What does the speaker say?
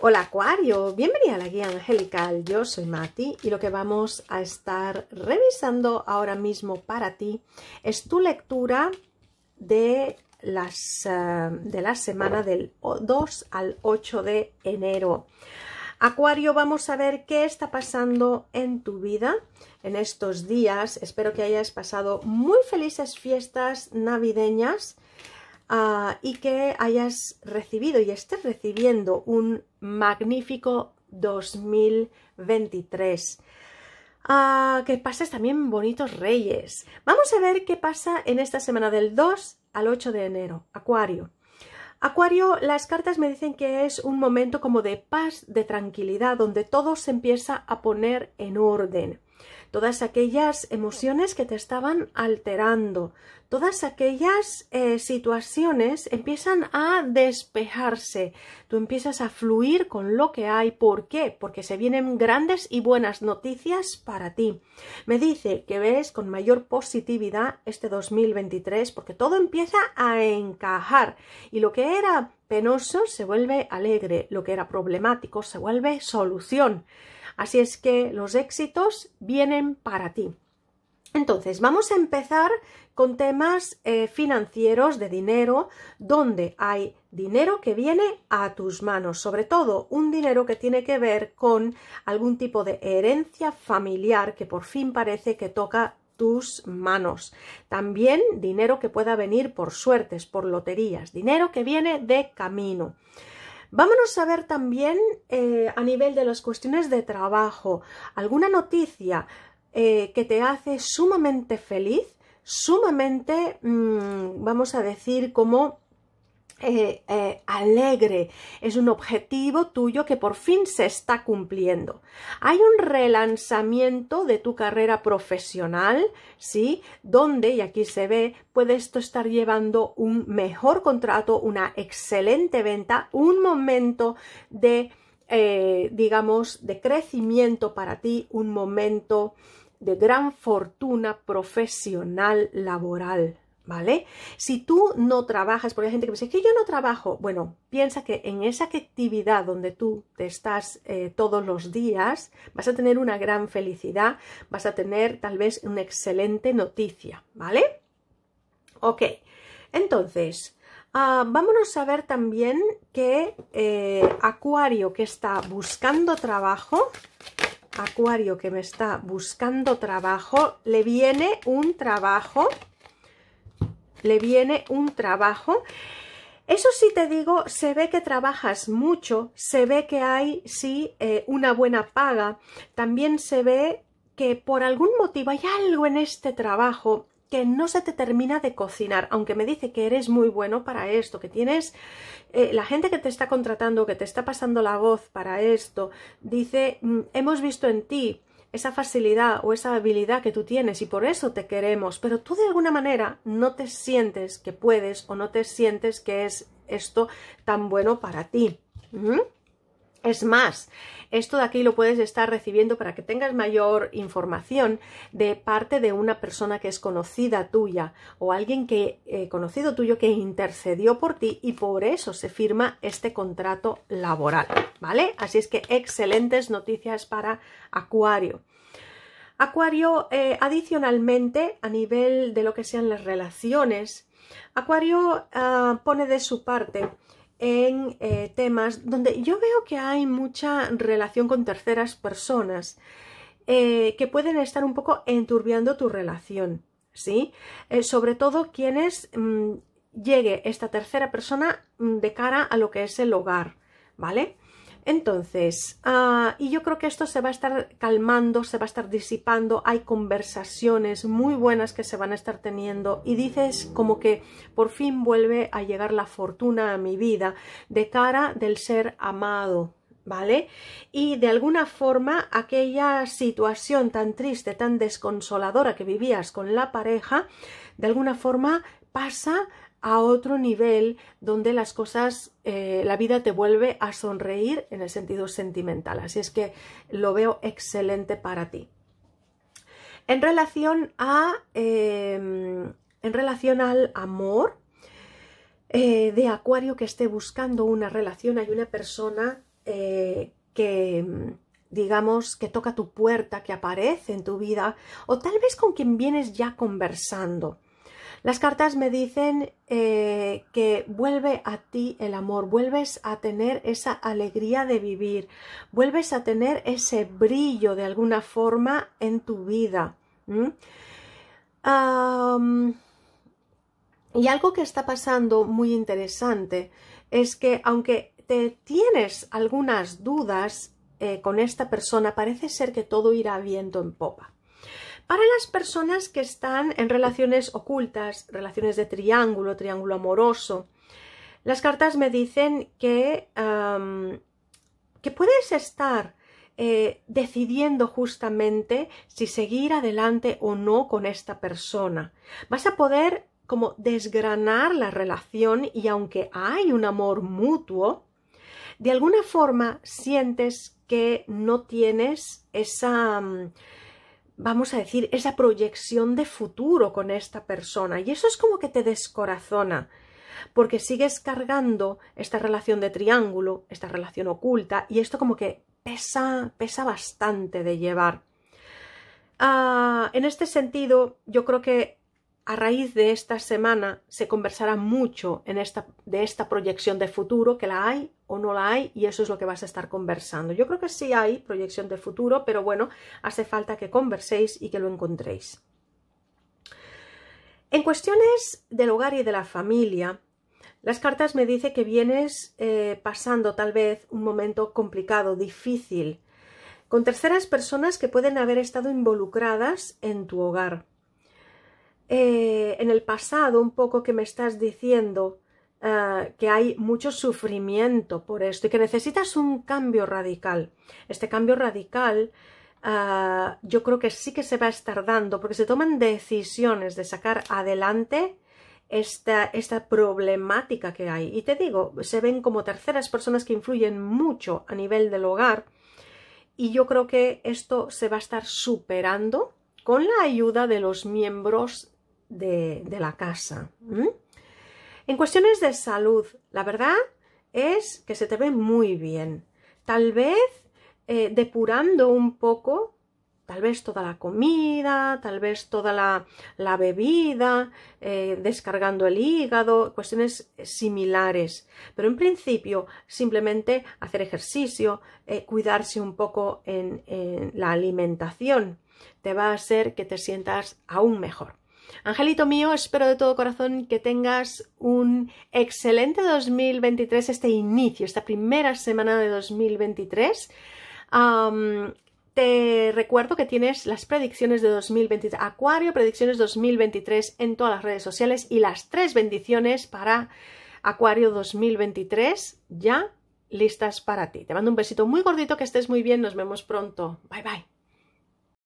Hola Acuario, bienvenida a la guía angelical, yo soy Mati y lo que vamos a estar revisando ahora mismo para ti es tu lectura de, las, eh, de la semana del 2 al 8 de enero. Acuario, vamos a ver qué está pasando en tu vida en estos días. Espero que hayas pasado muy felices fiestas navideñas Ah, y que hayas recibido y estés recibiendo un magnífico 2023. Ah, que pases también bonitos reyes. Vamos a ver qué pasa en esta semana del 2 al 8 de enero. Acuario. Acuario, las cartas me dicen que es un momento como de paz, de tranquilidad, donde todo se empieza a poner en orden todas aquellas emociones que te estaban alterando, todas aquellas eh, situaciones empiezan a despejarse, tú empiezas a fluir con lo que hay. ¿Por qué? Porque se vienen grandes y buenas noticias para ti. Me dice que ves con mayor positividad este 2023 porque todo empieza a encajar y lo que era penoso se vuelve alegre, lo que era problemático se vuelve solución. Así es que los éxitos vienen para ti. Entonces, vamos a empezar con temas eh, financieros de dinero, donde hay dinero que viene a tus manos, sobre todo un dinero que tiene que ver con algún tipo de herencia familiar que por fin parece que toca tus manos. También dinero que pueda venir por suertes, por loterías, dinero que viene de camino. Vámonos a ver también eh, a nivel de las cuestiones de trabajo, alguna noticia eh, que te hace sumamente feliz, sumamente, mm, vamos a decir, como eh, eh, alegre, es un objetivo tuyo que por fin se está cumpliendo. Hay un relanzamiento de tu carrera profesional, ¿sí? Donde, y aquí se ve, puede esto estar llevando un mejor contrato, una excelente venta, un momento de, eh, digamos, de crecimiento para ti, un momento de gran fortuna profesional laboral. ¿vale? Si tú no trabajas, porque hay gente que me dice que yo no trabajo, bueno, piensa que en esa actividad donde tú te estás eh, todos los días, vas a tener una gran felicidad, vas a tener tal vez una excelente noticia, ¿vale? Ok, entonces, ah, vámonos a ver también que eh, Acuario que está buscando trabajo, Acuario que me está buscando trabajo, le viene un trabajo le viene un trabajo. Eso sí te digo, se ve que trabajas mucho, se ve que hay, sí, eh, una buena paga, también se ve que por algún motivo hay algo en este trabajo que no se te termina de cocinar, aunque me dice que eres muy bueno para esto, que tienes eh, la gente que te está contratando, que te está pasando la voz para esto, dice, mm, hemos visto en ti esa facilidad o esa habilidad que tú tienes y por eso te queremos, pero tú de alguna manera no te sientes que puedes o no te sientes que es esto tan bueno para ti. ¿Mm? Es más, esto de aquí lo puedes estar recibiendo para que tengas mayor información de parte de una persona que es conocida tuya o alguien que eh, conocido tuyo que intercedió por ti y por eso se firma este contrato laboral, ¿vale? Así es que excelentes noticias para Acuario. Acuario, eh, adicionalmente, a nivel de lo que sean las relaciones, Acuario ah, pone de su parte en eh, temas donde yo veo que hay mucha relación con terceras personas eh, que pueden estar un poco enturbiando tu relación, ¿sí? Eh, sobre todo quienes mm, llegue esta tercera persona mm, de cara a lo que es el hogar, ¿vale? Entonces, ah, y yo creo que esto se va a estar calmando, se va a estar disipando, hay conversaciones muy buenas que se van a estar teniendo y dices como que por fin vuelve a llegar la fortuna a mi vida de cara del ser amado, ¿vale? Y de alguna forma aquella situación tan triste, tan desconsoladora que vivías con la pareja, de alguna forma pasa a otro nivel donde las cosas, eh, la vida te vuelve a sonreír en el sentido sentimental. Así es que lo veo excelente para ti. En relación a, em, en relación al amor eh, de Acuario que esté buscando una relación, hay una persona eh, que em, digamos, que toca tu puerta, que aparece en tu vida, o tal vez con quien vienes ya conversando. Las cartas me dicen eh, que vuelve a ti el amor, vuelves a tener esa alegría de vivir, vuelves a tener ese brillo de alguna forma en tu vida. y algo que está pasando muy interesante es que aunque te tienes algunas dudas eh, con esta persona, parece ser que todo irá viento en popa. Para las personas que están en relaciones ocultas, relaciones de triángulo, triángulo amoroso, las cartas me dicen que, que puedes estar eh, decidiendo justamente si seguir adelante o no con esta persona. Vas a poder como desgranar la relación y aunque hay un amor mutuo, de alguna forma sientes que no tienes esa vamos a decir, esa proyección de futuro con esta persona. Y eso es como que te descorazona, porque sigues cargando esta relación de triángulo, esta relación oculta, y esto como que pesa, pesa bastante de llevar. Ah, en este sentido, yo creo que a raíz de esta semana se conversará mucho en esta, de esta proyección de futuro, que la hay o no la hay, y eso es lo que vas a estar conversando. Yo creo que sí hay proyección de futuro, pero bueno, hace falta que converséis y que lo encontréis. En cuestiones del hogar y de la familia, las cartas me dicen que vienes eh, pasando tal vez un momento complicado, difícil, con terceras personas que pueden haber estado involucradas en tu hogar eh, en el pasado un poco que me estás diciendo eh, que hay mucho sufrimiento por esto y que necesitas un cambio radical. Este cambio radical eh, yo creo que sí que se va a estar dando porque se toman decisiones de sacar adelante esta, esta problemática que hay. Y te digo, se ven como terceras personas que influyen mucho a nivel del hogar y yo creo que esto se va a estar superando con la ayuda de los miembros de, la casa. En cuestiones de salud, la verdad es que se te ve muy bien. Tal vez eh, depurando un poco, tal vez toda la comida, tal vez toda la, bebida, eh, descargando el hígado, cuestiones similares. Pero en principio, simplemente hacer ejercicio, eh, cuidarse un poco en la alimentación, te va a hacer que te sientas aún mejor. Angelito mío, espero de todo corazón que tengas un excelente 2023, este inicio, esta primera semana de 2023. te recuerdo que tienes las predicciones de 2023, Acuario, predicciones 2023 en todas las redes sociales y las tres bendiciones para Acuario 2023 ya listas para ti. Te mando un besito muy gordito, que estés muy bien, nos vemos pronto. Bye bye.